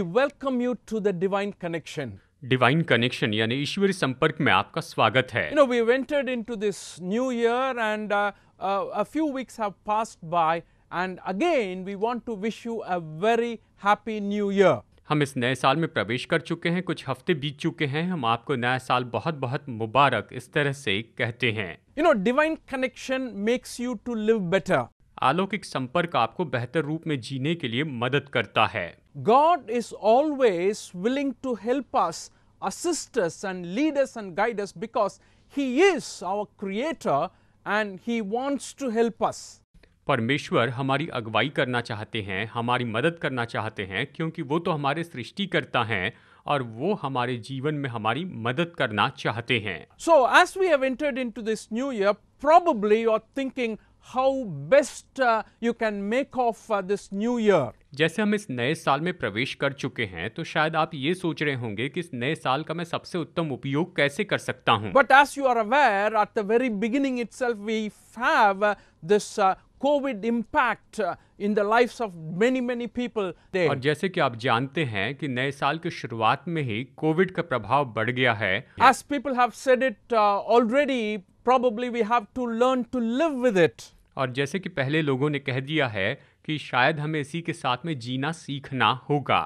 Welcome you to the divine connection divine connection यानी ईश्वरी संपर्क में आपका स्वागत है you know we ventured into this new year and a few weeks have passed by and again we want to wish you a very happy new year हम इस नए साल में प्रवेश कर चुके हैं कुछ हफ्ते बीत चुके हैं हम आपको नया साल बहुत बहुत मुबारक इस तरह से कहते हैं you know divine connection makes you to live better अलौकिक संपर्क आपको बेहतर रूप में जीने के लिए मदद करता है God is always willing to help us assist and and lead us and guide us because He is our creator and He wants परमेश्वर हमारी अगुवाई करना चाहते हैं हमारी मदद करना चाहते हैं क्योंकि वो तो हमारे सृष्टिकर्ता हैं और वो हमारे जीवन में हमारी मदद करना चाहते हैं so as we have entered into this new year you are thinking how best uh, you can make of uh, this new year. जैसे हम इस नए साल में प्रवेश कर चुके हैं तो शायद आप ये सोच रहे होंगे कि इस नए साल का मैं सबसे उत्तम उपयोग कैसे कर सकता हूँ but as you are aware at the very beginning self we have this covid impact in the life of many many people और जैसे कि आप जानते हैं कि नए साल की शुरुआत में ही कोविड का प्रभाव बढ़ गया है as people have said it already probably we have to learn to live with it. और जैसे कि पहले लोगों ने कह दिया है कि शायद हमें इसी के साथ में जीना सीखना होगा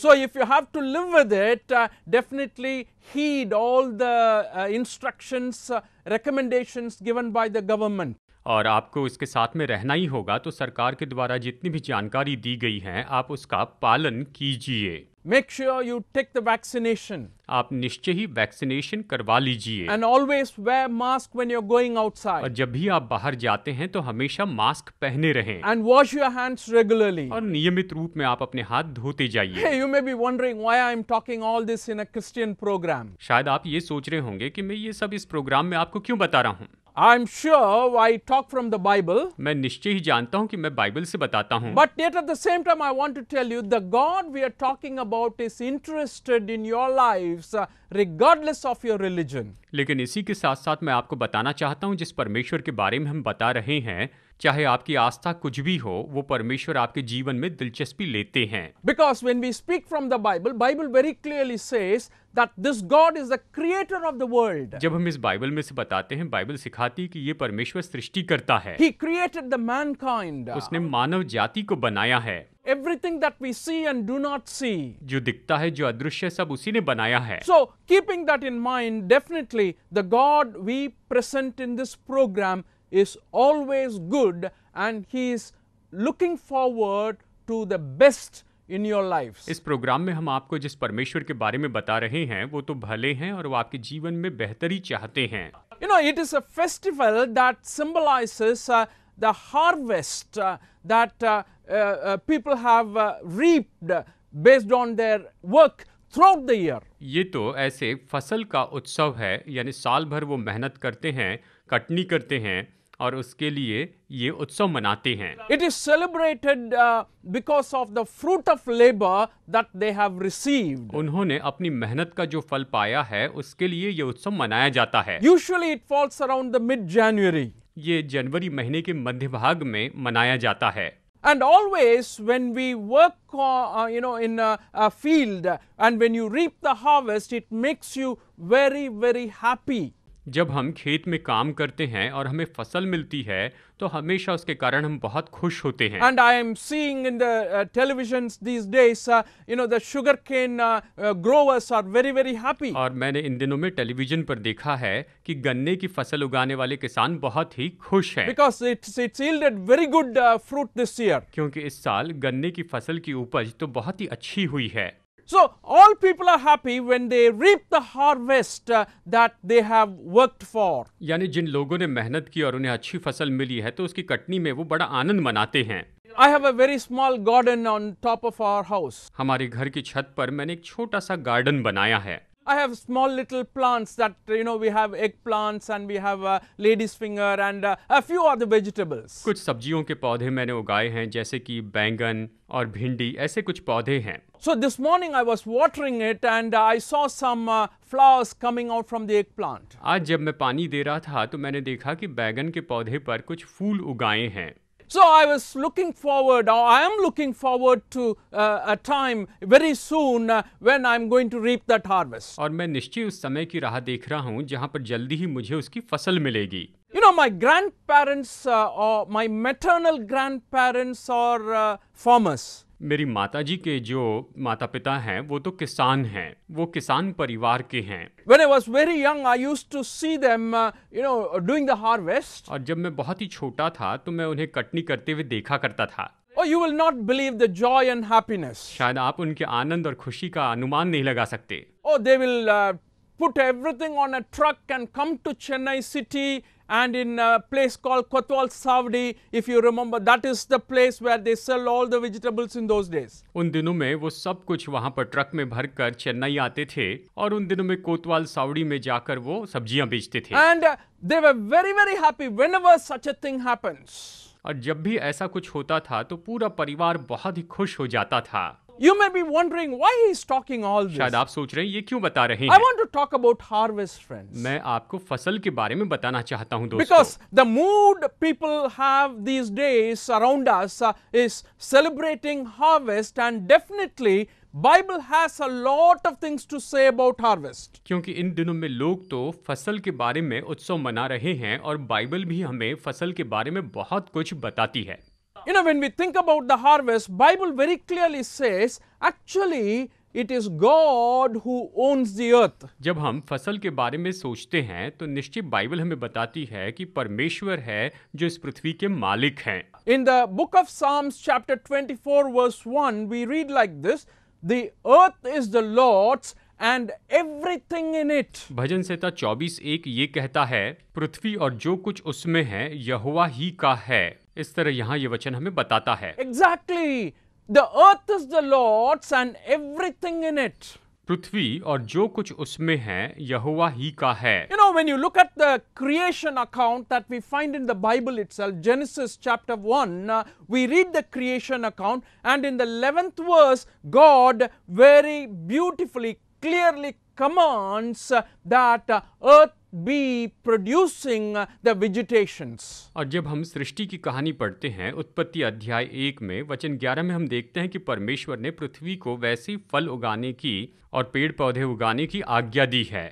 So if you have to live with it, uh, definitely heed all the uh, instructions, uh, recommendations given by the government. और आपको इसके साथ में रहना ही होगा तो सरकार के द्वारा जितनी भी जानकारी दी गई है आप उसका पालन कीजिए make sure you take the vaccination आप निश्चय ही वैक्सीनेशन करवा लीजिए and always wear mask when you are going outside और जब भी आप बाहर जाते हैं तो हमेशा मास्क पहने रहें and wash your hands regularly और नियमित रूप में आप अपने हाथ धोते जाइए you may be wondering why I am talking all this in a Christian programme शायद आप ये सोच रहे होंगे कि मैं ये सब इस प्रोग्राम में आपको क्यों बता रहा हूँ I am sure I talk from the Bible मैं निश्चय ही जानता हूँ कि मैं बाइबल से बताता हूँ but at the same time I want to tell you the God we are talking about is interested in your life lives uh, regardless of your religion. लेकिन इसी के साथ साथ मैं आपको बताना चाहता हूँ जिस परमेश्वर के बारे में हम बता रहे हैं चाहे आपकी आस्था कुछ भी हो वो परमेश्वर आपके जीवन में दिलचस्पी लेते हैं because when we speak from the Bible Bible very clearly says that this God is the creator of the world. जब हम इस बाइबल में से बताते हैं बाइबल सिखाती है कि ये परमेश्वर सृष्टि करता है He created the mankind. उसने मानव जाति को बनाया है Everything that we see and do not see. जो दिखता है जो अदृश्य सब उसी ने बनाया है So keeping that in mind, definitely the God we present in this program is always good and he is looking forward to the best in your lives. इस प्रोग्राम में हम आपको जिस परमेश्वर के बारे में बता रहे हैं वो तो भले हैं और वो आपके जीवन में बेहतरी चाहते हैं you know it is a festival that symbolises the harvest that people have reaped based on their work throughout the year ये तो ऐसे फसल का उत्सव है यानी साल भर वो मेहनत करते हैं कटनी करते हैं और उसके लिए ये उत्सव मनाते हैं it is celebrated because of the fruit of labour that they have receive उन्होंने अपनी मेहनत का जो फल पाया है उसके लिए ये उत्सव मनाया जाता है usually it falls around the mid January ये जनवरी महीने के मध्य भाग में मनाया जाता है And always, when we work, uh, you know, in a, a field, and when you reap the harvest, it makes you very, very happy. जब हम खेत में काम करते हैं और हमें फसल मिलती है तो हमेशा उसके कारण हम बहुत खुश होते हैं and I am seeing in the television these days you know the sugarcane growers are very very happy और मैंने इन दिनों में टेलीविजन पर देखा है कि गन्ने की फसल उगाने वाले किसान बहुत ही खुश हैं because it's it's yielded very good fruit this year क्योंकि इस साल गन्ने की फसल की उपज तो बहुत ही अच्छी हुई है So all people are happy when they reap the harvest uh, that they have worked for. यानी जिन लोगों ने मेहनत की और उन्हें अच्छी फसल मिली है तो उसकी कटनी में वो बड़ा आनंद मनाते हैं I have a very small garden on top of our house. हमारे घर की छत पर मैंने एक छोटा सा गार्डन बनाया है I have small little plants that you know we have eggplants and we have a lady's finger and uh, a few other vegetables. कुछ सब्जियों के पौधे मैंने उगाए हैं जैसे कि बैंगन और भिंडी ऐसे कुछ पौधे हैं. So this morning I was watering it and I saw some uh, flowers coming out from the eggplant. आज जब मैं पानी दे रहा था तो मैंने देखा कि बैंगन के पौधे पर कुछ फूल उगाए हैं. So, I was looking forward or I am looking forward to uh, a time very soon uh, when I am going to reap that harvest. और मैं निश्चय उस समय की राह देख रहा हूँ जहाँ पर जल्दी ही मुझे उसकी फसल मिलेगी. You know, my grandparents uh, or my maternal grandparents are uh, farmers. मेरी माता जी के जो माता पिता हैं वो तो किसान हैं वो किसान परिवार के हैं When I was very young, I used to see them, uh, you know, doing the harvest. और जब मैं बहुत ही छोटा था तो मैं उन्हें कटनी करते हुए देखा करता था Oh, you will not believe the joy and happiness. शायद आप उनके आनंद और खुशी का अनुमान नहीं लगा सकते Oh, they will uh, put everything on a truck and come to Chennai city and in a place called Kotwal Savdi, if you remember, that is the place where they sell all the vegetables in those days. उन दिनों में वो सब कुछ वहाँ पर truck में भरकर चेन्नई आते थे और उन दिनों में कोतवाल सावड़ी में जाकर वो सब्जियाँ बेचते थे And they were very very happy whenever such a thing happens. और जब भी ऐसा कुछ होता था तो पूरा परिवार बहुत ही खुश हो जाता था you may be wondering why he is all शायद आप सोच रहे हैं ये क्यों बता रहे I want to talk about harvest friends मैं आपको फसल के बारे में बताना चाहता हूं because the mood people have these days around celebrating harvest and definitely Bible has a lot of things to say about harvest क्योंकि इन दिनों में लोग तो फसल के बारे में उत्सव मना रहे हैं और बाइबल भी हमें फसल के बारे में बहुत कुछ बताती है You know when we think about the harvest, Bible very clearly says actually it is God who owns the earth जब हम फसल के बारे में सोचते हैं तो निश्चित बाइबल हमें बताती है कि परमेश्वर है जो इस पृथ्वी के मालिक हैं in the book of Psalms chapter 24 verse 1 we read like this the earth is the Lord's and everything in it भजन संहिता 24 एक ये कहता है पृथ्वी और जो कुछ उसमें है यहोवा ही का है इस तरह यहाँ ये वचन हमें बताता है exactly the earth is the Lord's and everything in it पृथ्वी और जो कुछ उसमें है यहोवा ही का है you know when you look at the creation account that we find in the Bible itself Genesis chapter 1 we read the creation account and in the 11th verse God very beautifully clearly commands that earth be producing the vegetations. और जब हम सृष्टि की कहानी पढ़ते हैं उत्पत्ति अध्याय एक में वचन ग्यारह में हम देखते हैं कि परमेश्वर ने पृथ्वी को वैसे फल उगाने की और पेड़ पौधे उगाने की आज्ञा दी है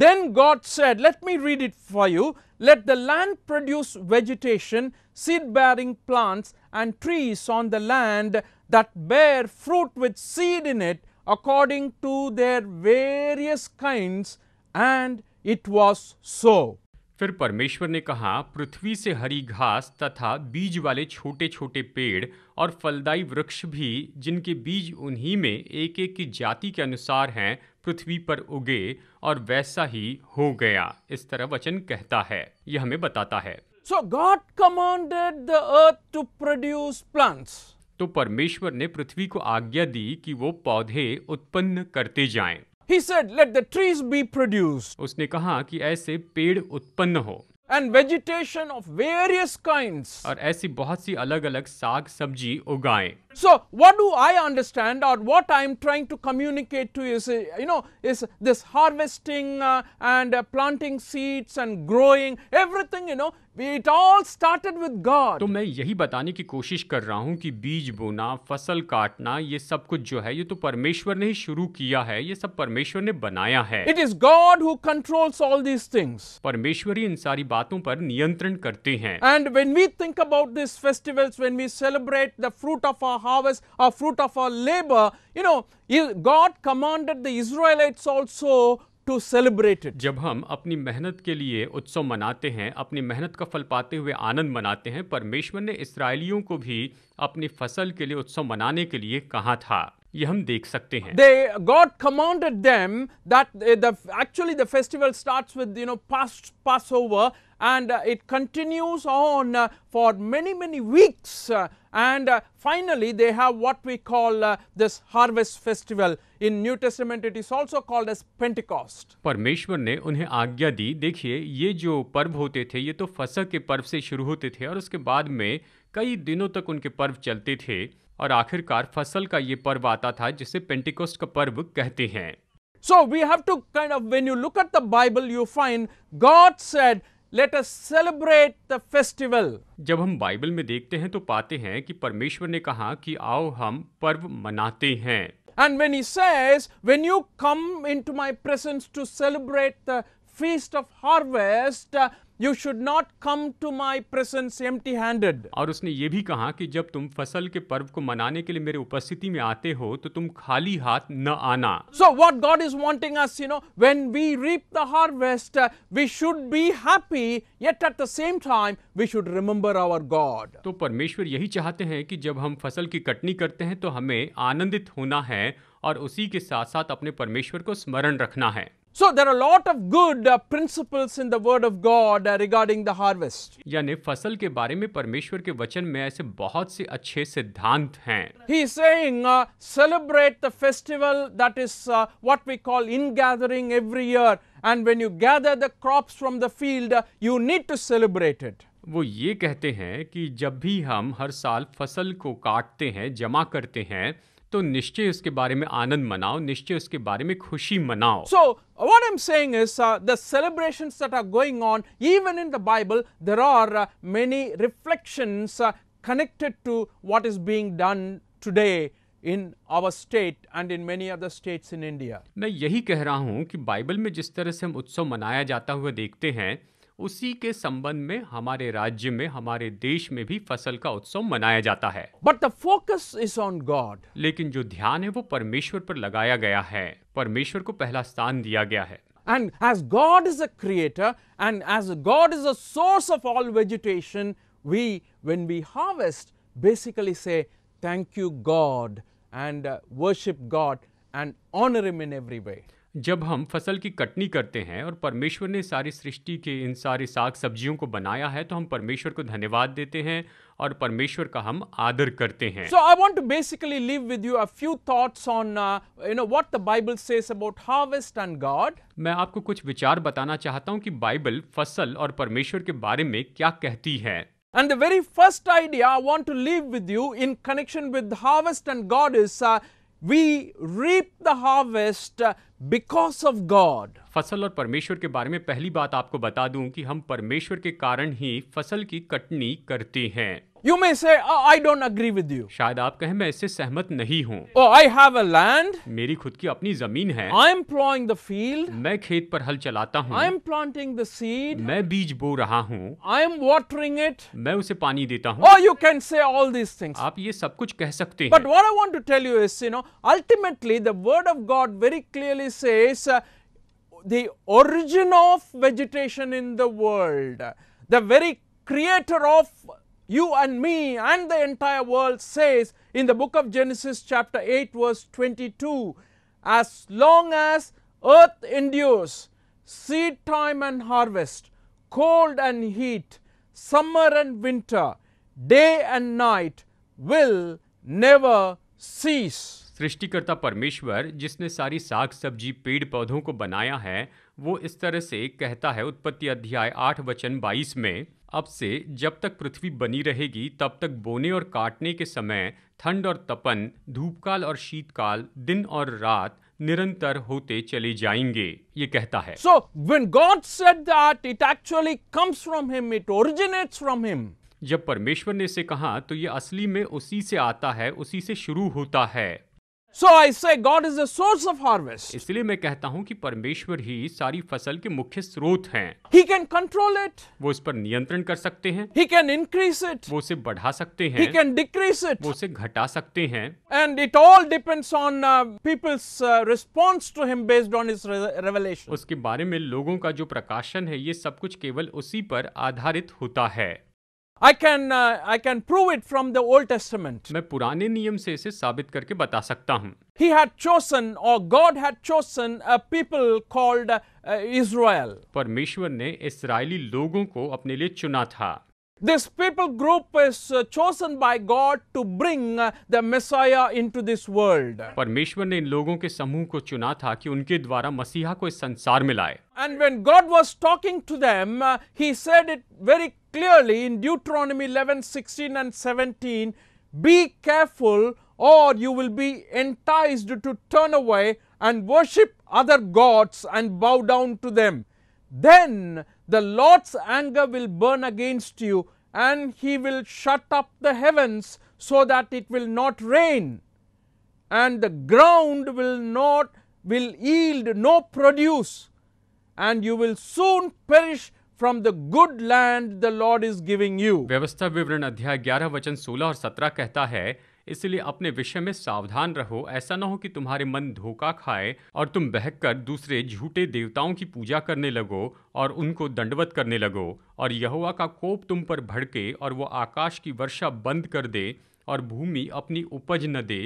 Then God said, let me read it for you. Let the land produce vegetation, seed bearing plants, and trees on the land that bear fruit with seed in it, according to their various kinds and it was so. फिर परमेश्वर ने कहा पृथ्वी से हरी घास तथा बीज वाले छोटे छोटे पेड़ और फलदायी वृक्ष भी जिनके बीज उन्हीं में एक एक की जाति के अनुसार हैं पृथ्वी पर उगे और वैसा ही हो गया इस तरह वचन कहता है यह हमें बताता है so God commanded the earth to produce plants तो परमेश्वर ने पृथ्वी को आज्ञा दी कि वो पौधे उत्पन्न करते जाएं। He said, Let the trees be produced. उसने कहा कि ऐसे पेड़ उत्पन्न हो and vegetation of various kind और ऐसी बहुत सी अलग अलग साग सब्जी उगाए so what do I understand और what I am trying to communicate to you you know is this harvesting and planting seeds and growing everything you know It all started with God. तो मैं यही बताने की कोशिश कर रहा हूँ कि बीज बोना फसल काटना ये सब कुछ जो है ये तो परमेश्वर ने ही शुरू किया है ये सब परमेश्वर ने बनाया है it is God who controls all these things परमेश्वर ही इन सारी बातों पर नियंत्रण करते हैं and when we think about this festivals when we celebrate the fruit of our harvest और fruit of our labour you know God commanded the Israelites also to celebrate it जब हम अपनी मेहनत के लिए उत्सव मनाते हैं अपनी मेहनत का फल पाते हुए आनंद मनाते हैं परमेश्वर ने इसराइलियों को भी अपनी फसल के लिए उत्सव मनाने के लिए कहा था ये हम देख सकते हैं they God commanded them that the actually the festival starts with you know Passover and uh, it continues on uh, for many many weeks uh, and finally they have what we call this harvest festival in new testament it is also called as pentecost परमेश्वर ने उन्हें आज्ञा दी देखिए ये जो पर्व होते थे ये तो फसह के पर्व से शुरू होते थे और उसके बाद में कई दिनों तक उनके पर्व चलते थे और आखिरकार फसल का ये पर्व आता था जिसे पेंटिकोस्ट का पर्व कहते हैं So we have to kind of when you look at the Bible you find God said let us celebrate the festival जब हम बाइबल में देखते हैं तो पाते हैं कि परमेश्वर ने कहा कि आओ हम पर्व मनाते हैं and when he says when you come into my presence to celebrate the feast of harvest you should not come to my presence empty handed और उसने ये भी कहा कि जब तुम फसल के पर्व को मनाने के लिए मेरे उपस्थिति में आते हो तो तुम खाली हाथ न आना so what God is wanting us you know when we reap the harvest we should be happy yet at the same time we should remember our God तो परमेश्वर यही चाहते हैं कि जब हम फसल की कटनी करते हैं तो हमें आनंदित होना है और उसी के साथ साथ अपने परमेश्वर को स्मरण रखना है So there are a lot of good uh, principles in the word of God uh, regarding the harvest. यानी फसल के बारे में परमेश्वर के वचन में ऐसे बहुत से अच्छे सिद्धांत हैं. He is saying uh, celebrate the festival that is uh, what we call in gathering every year and when you gather the crops from the field uh, you need to celebrate it. वो ये कहते हैं कि जब भी हम हर साल फसल को काटते हैं जमा करते हैं तो निश्चय उसके बारे में आनंद मनाओ निश्चय उसके बारे में खुशी मनाओ so what am saying the celebration that are going on even in the Bible there are many reflection connected to what is being done today in our state and in many other states in India मैं यही कह रहा हूँ कि Bible में जिस तरह से हम उत्सव मनाया जाता हुआ देखते हैं उसी के संबंध में हमारे राज्य में हमारे देश में भी फसल का उत्सव मनाया जाता है but the focus is on God लेकिन जो ध्यान है वो परमेश्वर पर लगाया गया है परमेश्वर को पहला स्थान दिया गया है and as God is a creator and as God is a source of all vegetation we when we harvest basically say thank you God and worship God and honour him in every way जब हम फसल की कटनी करते हैं और परमेश्वर ने सारी सृष्टि के इन सारे साग सब्जियों को बनाया है तो हम परमेश्वर को धन्यवाद देते हैं और परमेश्वर का हम आदर करते हैं so I want to basically leave with you a few thoughts on you know what the Bible says about harvest and God मैं आपको कुछ विचार बताना चाहता हूँ कि बाइबल फसल और परमेश्वर के बारे में क्या कहती है And the very first idea I want to leave with you in connection with harvest and God is uh, we reap the harvest uh, because of God. फसल और परमेश्वर के बारे में पहली बात आपको बता दूं कि हम परमेश्वर के कारण ही फसल की कटनी करते हैं You may say, oh, I don't agree with you. शायद आप कहें मैं इससे सहमत नहीं हूँ Oh, I have a land. मेरी खुद की अपनी जमीन है I'm plowing the field. मैं खेत पर हल चलाता हूँ I'm planting the seed. मैं बीज बो रहा हूँ I'm watering it. मैं उसे पानी देता हूँ Oh, you can say all these things. आप ये सब कुछ कह सकते But what I want to tell you is, you know, ultimately the word of God very clearly says uh, the origin of vegetation in the world, the very creator of you and me and the entire world says in the book of Genesis chapter 8 verse 22, as long as earth endures, seed time and harvest, cold and heat, summer and winter, day and night will never cease. सृष्टिकर्ता परमेश्वर जिसने सारी साग सब्जी पेड़ पौधों को बनाया है वो इस तरह से कहता है उत्पत्ति अध्याय आठ वचन बाईस में अब से जब तक पृथ्वी बनी रहेगी तब तक बोने और काटने के समय ठंड और तपन धूपकाल और शीतकाल दिन और रात निरंतर होते चले जाएंगे ये कहता है so when God said that it actually comes from him it originates from him जब परमेश्वर ने इसे कहा तो ये असली में उसी से आता है उसी से शुरू होता है So I say God is the source of harvest. इसलिए मैं कहता हूँ कि परमेश्वर ही सारी फसल के मुख्य स्रोत हैं He can control it. वो इस पर नियंत्रण कर सकते हैं He can increase it. वो उसे बढ़ा सकते हैं He can decrease it. वो उसे घटा सकते हैं And it all depends on uh, people's uh, response to him based on his revelation. उसके बारे में लोगों का जो प्रकाशन है ये सब कुछ केवल उसी पर आधारित होता है I can uh, I can prove it from the Old Testament. मैं पुराने नियम से इसे साबित करके बता सकता हूँ. He had chosen or God had chosen a people called uh, Israel. परमेश्वर ने इस्राएली लोगों को अपने लिए चुना था. This people group is uh, chosen by God to bring uh, the Messiah into this world. परमेश्वर ने इन लोगों के समूह को चुना था कि उनके द्वारा मसीहा को इस संसार में लाए. And when God was talking to them, uh, he said it very clearly in Deuteronomy 11, 16 and 17, be careful or you will be enticed to turn away and worship other gods and bow down to them. Then the Lord's anger will burn against you and he will shut up the heavens so that it will not rain and the ground will not will yield no produce and you will soon perish from the good land the Lord is giving you व्यवस्था विवरण अध्याय ग्यारह वचन सोलह और सत्रह कहता है इसलिए अपने विषय में सावधान रहो ऐसा न हो कि तुम्हारे मन धोखा खाए और तुम बहककर दूसरे झूठे देवताओं की पूजा करने लगो और उनको दंडवत करने लगो और यहुआ का कोप तुम पर भड़के और वो आकाश की वर्षा बंद कर दे और भूमि अपनी उपज न दे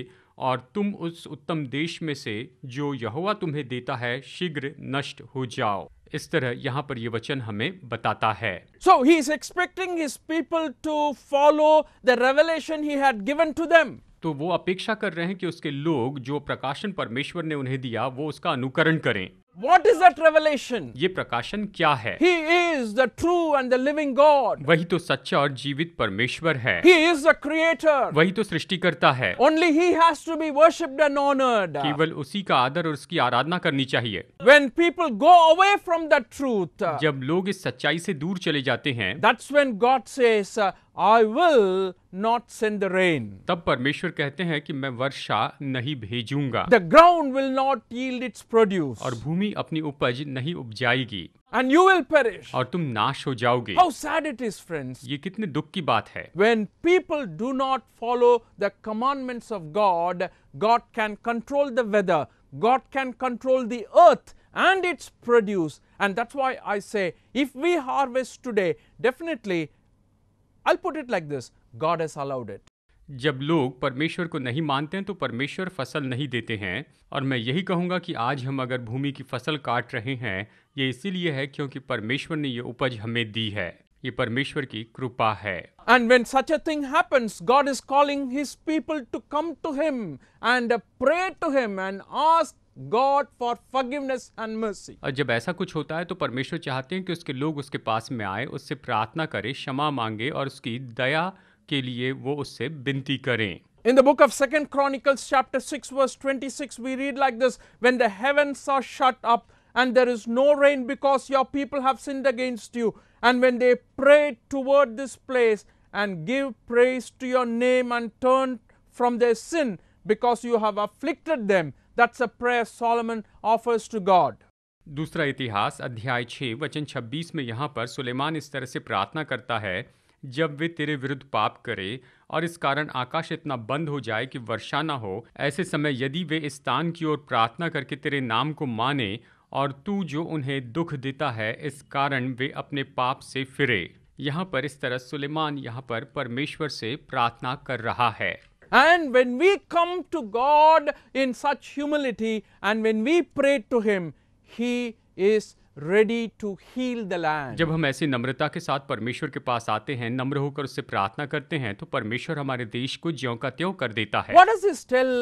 और तुम उस उत्तम देश में से जो यहुआ तुम्हें देता है शीघ्र नष्ट हो जाओ इस तरह यहाँ पर ये वचन हमें बताता है so he is expecting his people to follow the revelation he had given to them तो वो अपेक्षा कर रहे हैं कि उसके लोग जो प्रकाशन परमेश्वर ने उन्हें दिया वो उसका अनुकरण करें What is that revelation? ये प्रकाशन क्या है He is the true and the living God. वही तो सच्चा और जीवित परमेश्वर है He is the creator. वही तो सृष्टि करता है Only he has to be worshipped and honored. केवल उसी का आदर और उसकी आराधना करनी चाहिए When people go away from the truth, जब लोग इस सच्चाई से दूर चले जाते हैं that's when God says, I will not send the rain. तब परमेश्वर कहते हैं कि मैं वर्षा नहीं भेजूंगा The ground will not yield its produce. और भूमि भूमि अपनी उपज नहीं उपजाएगी and you will perish. और तुम नाश हो जाओगे How sad it is, friends. ये कितने दुख की बात है When people do not follow the commandments of God, God can control the weather, God can control the earth and its produce. And that's why I say, if we harvest today, definitely, I'll put it like this God has allowed it. जब लोग परमेश्वर को नहीं मानते हैं तो परमेश्वर फसल नहीं देते हैं और मैं यही कहूंगा कि आज हम अगर भूमि की फसल काट रहे हैं ये इसीलिए है क्योंकि परमेश्वर ने ये उपज हमें दी है ये परमेश्वर की कृपा है and when such a thing happens God is calling his people to come to him and pray to him and ask God for forgiveness and mercy और जब ऐसा कुछ होता है तो परमेश्वर चाहते हैं कि उसके लोग उसके पास में आए उससे प्रार्थना करें क्षमा मांगे और उसकी दया के लिए वो उससे विनती करें In the book of 2nd Chronicles chapter 6 verse 26 we read like this when the heavens are shut up and there is no rain because your people have sinned against you and when they pray toward this place and give praise to your name and turn from their sin because you have afflicted them that's a prayer Solomon offers to God दूसरा इतिहास अध्याय 6 वचन 26 में यहाँ पर सुलेमान इस तरह से प्रार्थना करता है जब वे तेरे विरुद्ध पाप करें और इस कारण आकाश इतना बंद हो जाए कि वर्षा ना हो ऐसे समय यदि वे इस स्थान की ओर प्रार्थना करके तेरे नाम को माने और तू जो उन्हें दुख देता है इस कारण वे अपने पाप से फिरे यहाँ पर इस तरह सुलेमान यहाँ पर परमेश्वर से प्रार्थना कर रहा है And when we come to God in such humility and when we pray to Him, He is ready to heal the land जब हम ऐसी नम्रता के साथ परमेश्वर के पास आते हैं नम्र होकर उससे प्रार्थना करते हैं तो परमेश्वर हमारे देश को ज्यो का त्यों कर देता है What does this tell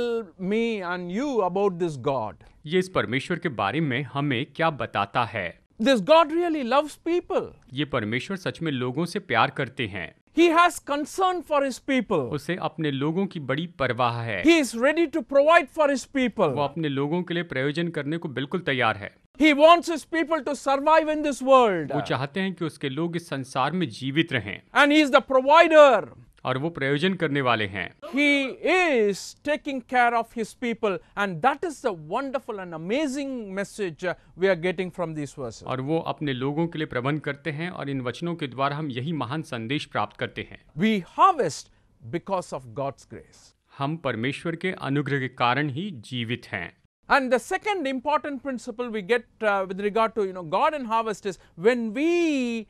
me and you about this God? ये इस परमेश्वर के बारे में हमें क्या बताता है This God really loves people. ये परमेश्वर सच में लोगों से प्यार करते हैं He has concern for his people. उसे अपने लोगों की बड़ी परवाह है He is ready to provide for his people. वो अपने लोगों के लिए प्रयोजन करने को बिल्कुल तैयार है He wants his people to survive in this world. वो चाहते हैं कि उसके लोग इस संसार में जीवित रहें. And he is the provider. और वो प्रयोजन करने वाले हैं. He is taking care of his people, and that is the wonderful and amazing message we are getting from these verses. और वो अपने लोगों के लिए प्रबंध करते हैं और इन वचनों के द्वारा हम यही महान संदेश प्राप्त करते हैं. We harvest because of God's grace. हम परमेश्वर के अनुग्रह के कारण ही जीवित हैं. And the second important principle we get uh, with regard to you know God and harvest is when we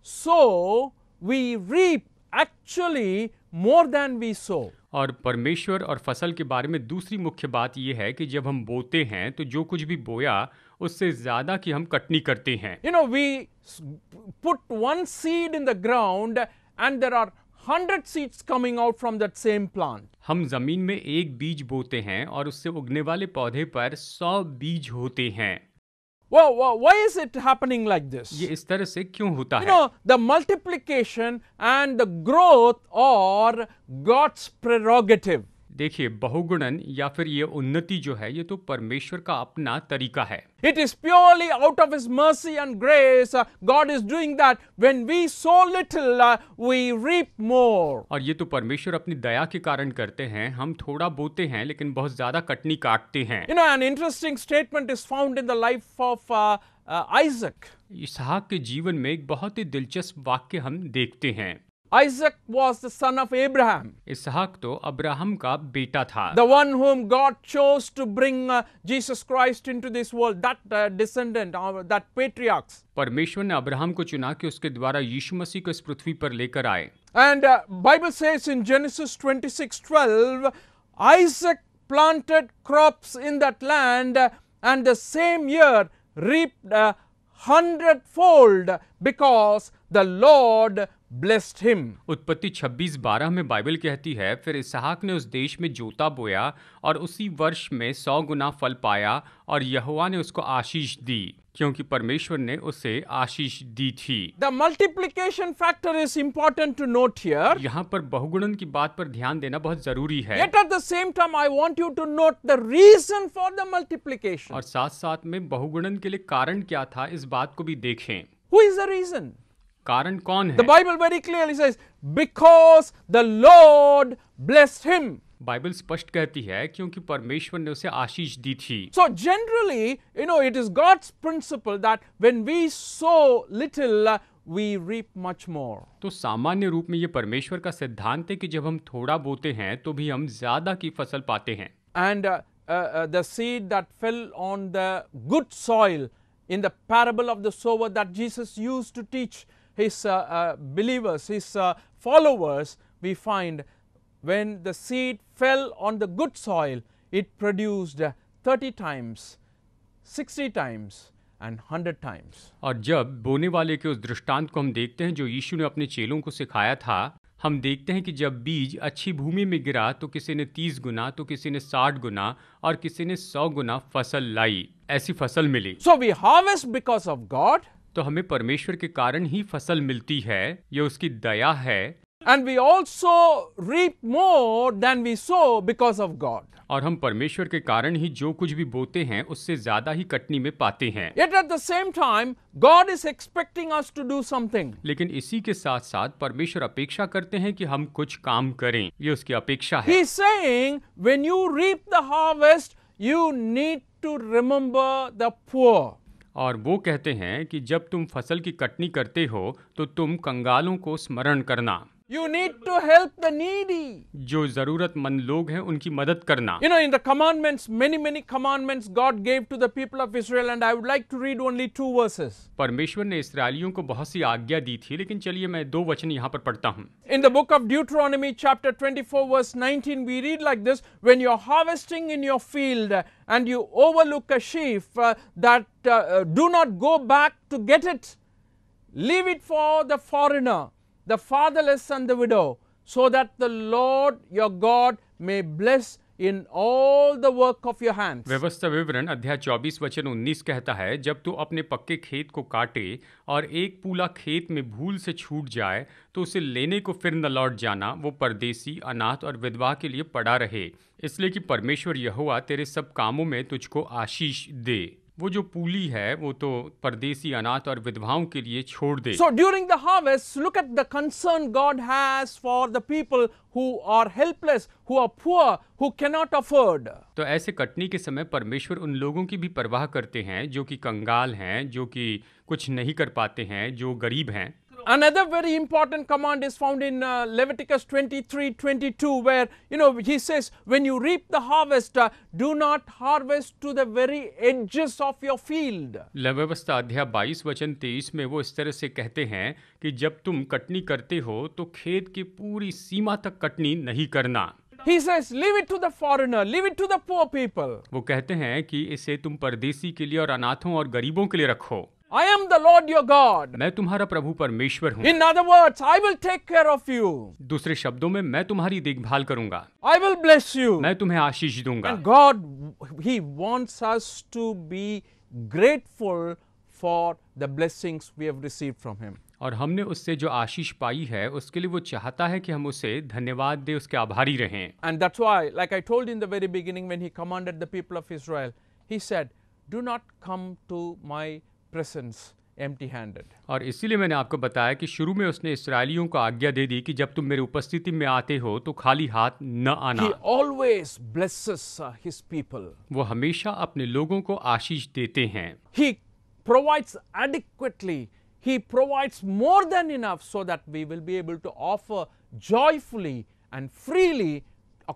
sow we reap actually more than we sow. और परमेश्वर और फसल के बारे में दूसरी मुख्य बात यह है कि जब हम बोते हैं तो जो कुछ भी बोया उससे ज्यादा की हम कटनी करते हैं you know we put one seed in the ground and there are hundred seeds coming out from that same plant हम जमीन में एक बीज बोते हैं और उससे उगने वाले पौधे पर सौ बीज होते हैं Well, well, why is it happening like this? ये इस तरह से क्यों होता you है? You Know, the multiplication and the growth are God's prerogative. देखिए बहुगुणन या फिर ये उन्नति जो है ये तो परमेश्वर का अपना तरीका है it is purely out of his mercy and grace God is doing that when we sow little we reap more और ये तो परमेश्वर अपनी दया के कारण करते हैं हम थोड़ा बोते हैं लेकिन बहुत ज्यादा कटनी काटते हैं you know an interesting statement is found in the life of Isaac इसहाक के जीवन में एक बहुत ही दिलचस्प वाक्य हम देखते हैं Isaac was the son of Abraham. इसहाक तो अब्राहम का बेटा था. The one whom God chose to bring uh, Jesus Christ into this world, that uh, descendant, uh, that patriarchs. परमेश्वर ने अब्राहम को चुना कि उसके द्वारा यीशु मसीह को इस पृथ्वी पर लेकर आए. And uh, Bible says in Genesis 26:12, Isaac planted crops in that land uh, and the same year reaped uh, hundredfold because the Lord blessed him उत्पत्ति 26 बारह में बाइबल कहती है फिर इसहाक ने उस देश में जोता बोया और उसी वर्ष में सौ गुना फल पाया और यहुआ ने उसको आशीष दी क्योंकि परमेश्वर ने उसे आशीष दी थी the multiplication factor is important to note here यहाँ पर बहुगुणन की बात पर ध्यान देना बहुत जरूरी है at the same time I want you to note the reason for the multiplication और साथ साथ में बहुगुणन के लिए कारण क्या था इस बात को भी देखें हु इज द रीजन कारण कौन है the Bible very clearly says because the Lord blessed him Bible स्पष्ट कहती है क्योंकि परमेश्वर ने उसे आशीष दी थी so generally you know it is God's principle that when we sow little we reap much more तो सामान्य रूप में ये परमेश्वर का सिद्धांत है कि जब हम थोड़ा बोते हैं तो भी हम ज्यादा की फसल पाते हैं and the seed that fell on the good soil in the parable of the sower that Jesus used to teach his believers, his followers, we find when the seed fell on the good soil, it produced 30 times, 60 times, and hundred times और जब बोने वाले के उस दृष्टांत को हम देखते हैं जो यीशु ने अपने चेलों को सिखाया था हम देखते हैं कि जब बीज अच्छी भूमि में गिरा तो किसी ने तीस गुना तो किसी ने साठ गुना और किसी ने सौ गुना फसल लाई ऐसी फसल मिली so we harvest because of God तो हमें परमेश्वर के कारण ही फसल मिलती है ये उसकी दया है and we also reap more than we sow because of God और हम परमेश्वर के कारण ही जो कुछ भी बोते हैं उससे ज्यादा ही कटनी में पाते हैं at the same time God is expecting us to do something लेकिन इसी के साथ साथ परमेश्वर अपेक्षा करते हैं कि हम कुछ काम करें ये उसकी अपेक्षा है He's saying, you reap reap the harvest, you need to remember the और वो कहते हैं कि जब तुम फसल की कटनी करते हो तो तुम कंगालों को स्मरण करना You need to help the needy. जो जरूरतमंद लोग हैं उनकी मदद करना. You know in the commandments many many commandments God gave to the people of Israel and I would like to read only two verses. परमेश्वर ने इस्राएलियों को बहुत सी आज्ञा दी थी लेकिन चलिए मैं दो वचन यहाँ पर पढ़ता हूँ. In the book of Deuteronomy chapter 24 verse 19 we read like this when you're harvesting in your field and you overlook a sheaf uh, that uh, do not go back to get it. Leave it for the foreigner. the fatherless and the widow, so that the Lord your God may bless in all the work of your hands. व्यवस्था विवरण अध्याय 24 वचन 19 कहता है जब तू अपने पक्के खेत को काटे और एक पूला खेत में भूल से छूट जाए तो उसे लेने को फिर न लौट जाना वो परदेसी अनाथ और विधवा के लिए पड़ा रहे इसलिए कि परमेश्वर यहुआ तेरे सब कामों में तुझको आशीष दे वो जो पूली है वो तो परदेसी अनाथ और विधवाओं के लिए छोड़ दे so during the harvest look at the concern God has for the people who are helpless who are poor who not afford तो ऐसे कटनी के समय परमेश्वर उन लोगों की भी परवाह करते हैं जो कि कंगाल हैं जो कि कुछ नहीं कर पाते हैं जो गरीब हैं Another very important command is found in uh, Leviticus 23, 22 where you know he says when you reap the harvest uh, do not harvest to the very edges of your field. लव्यवस्था अध्याय 22 वचन 23 में वो इस तरह से कहते हैं कि जब तुम कटनी करते हो तो खेत की पूरी सीमा तक कटनी नहीं करना He says, leave it to the foreigner, leave it to the poor people. वो कहते हैं कि इसे तुम परदेसी के लिए और अनाथों और गरीबों के लिए रखो I am the Lord your God. मैं तुम्हारा प्रभु परमेश्वर हूँ In other words, I will take care of you. दूसरे शब्दों में मैं तुम्हारी देखभाल करूंगा I will bless you. मैं तुम्हें आशीष दूंगा And God, He wants us to be grateful for the blessings we have received from Him. और हमने उससे जो आशीष पाई है उसके लिए वो चाहता है कि हम उसे धन्यवाद दे उसके आभारी रहें and that's why like I told in the very beginning when he commanded the people of Israel he said do not come to my presence empty handed और इसीलिए मैंने आपको बताया कि शुरू में उसने इसराइलियों को आज्ञा दे दी कि जब तुम मेरी उपस्थिति में आते हो तो खाली हाथ न आना ऑलवेज ब्लेसेस हिज पीपल वो हमेशा अपने लोगों को आशीष देते हैं he provides adequately he provides more than enough so that we will be able to offer joyfully and freely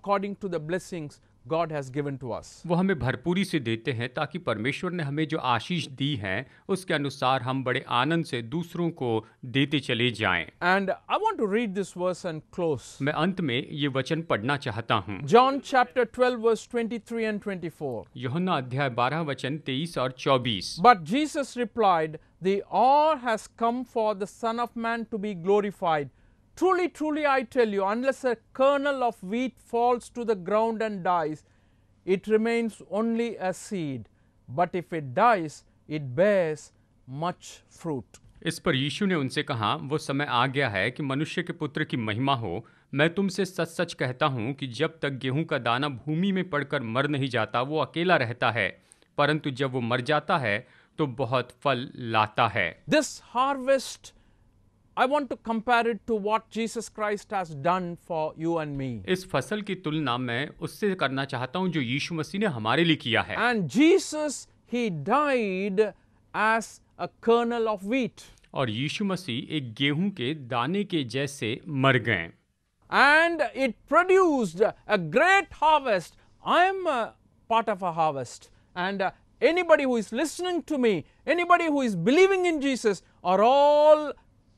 according to the blessings God has given to us वो हमें भरपूरी से देते हैं ताकि परमेश्वर ने हमें जो आशीष दी है उसके अनुसार हम बड़े आनंद से दूसरों को देते चले जाएं and I want to read this verse and close मैं अंत में ये वचन पढ़ना चाहता हूँ John chapter twelve verse three and twenty 24 यूहन्ना अध्याय बारह वचन तेईस और चौबीस but Jesus replied the has come for the son of man to be glorified truly, truly I tell you unless a kernel of wheat falls to the ground and dies, it remains only a seed, but if it dies, it bears much fruit. इस पर यीशु ने उनसे कहा वो समय आ गया है कि मनुष्य के पुत्र की महिमा हो मैं तुमसे सच सच कहता हूँ कि जब तक गेहूं का दाना भूमि में पड़कर मर नहीं जाता वो अकेला रहता है परंतु जब वो मर जाता है तो बहुत फल लाता है this harvest I want to compare it to what Jesus Christ has done for you and me. इस फसल की तुलना मैं उससे करना चाहता हूं जो यीशु मसीह ने हमारे लिए किया है. And Jesus he died as a kernel of wheat. और यीशु मसीह एक गेहूं के दाने के जैसे मर गए. And it produced a great harvest. I am a part of a harvest and uh, anybody who is listening to me, anybody who is believing in Jesus are all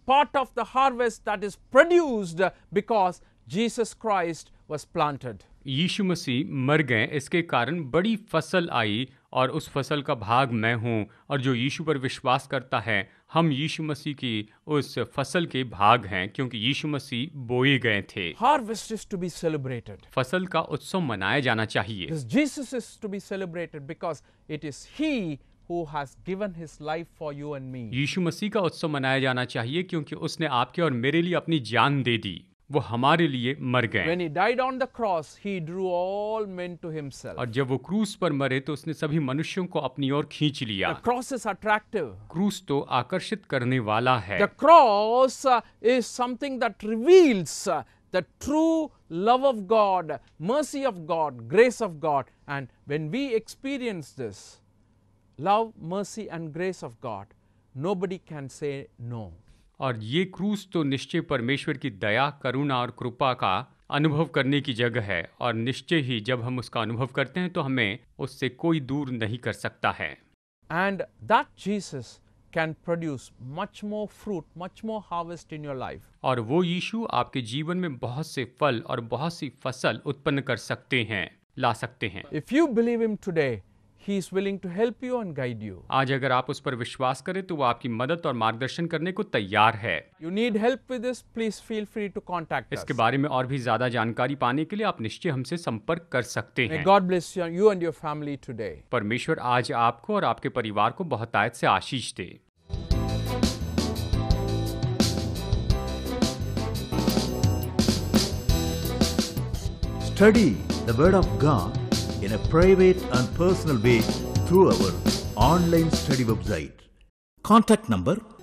part of the harvest that is produced because Jesus Christ was planted. यीशु मसीह मर गए इसके कारण बड़ी फसल आई और उस फसल का भाग मैं हूँ और जो यीशु पर विश्वास करता है हम यीशु मसीह की उस फसल के भाग हैं क्योंकि यीशु मसीह बोए गए थे harvest is to be celebrated फसल का उत्सव मनाया जाना चाहिए Jesus is to be celebrated because it is he यीशु मसीह का उत्सव मनाया जाना चाहिए क्योंकि उसने आपके और मेरे लिए अपनी जान दे दी वो हमारे लिए मर गए When he died on the cross, he drew all men to himself. और जब वो क्रूस पर मरे तो उसने सभी मनुष्यों को अपनी ओर खींच लिया the cross is attractive. क्रूस तो आकर्षित करने वाला है The cross is something that reveals the true love of God, mercy of God, grace of God. And when we experience this, love, mercy and grace of God, nobody can say no. और ये क्रूस तो निश्चय परमेश्वर की दया करुणा और कृपा का अनुभव करने की जगह है और निश्चय ही जब हम उसका अनुभव करते हैं तो हमें उससे कोई दूर नहीं कर सकता है and that Jesus can produce much more fruit much more harvest in your life और वो यीशु आपके जीवन में बहुत से फल और बहुत सी फसल उत्पन्न कर सकते हैं ला सकते हैं if you believe him today he is willing to help you and guide you आज अगर आप उस पर विश्वास करें तो वो आपकी मदद और मार्गदर्शन करने को तैयार है you need help with this please feel free to contact इसके बारे में और भी ज्यादा जानकारी पाने के लिए आप निश्चय हमसे संपर्क कर सकते हैं God bless you and your family today परमेश्वर आज आपको और आपके परिवार को बहुतायत से आशीष दे Study the Word of God in a private and personal way through our online study website. Contact number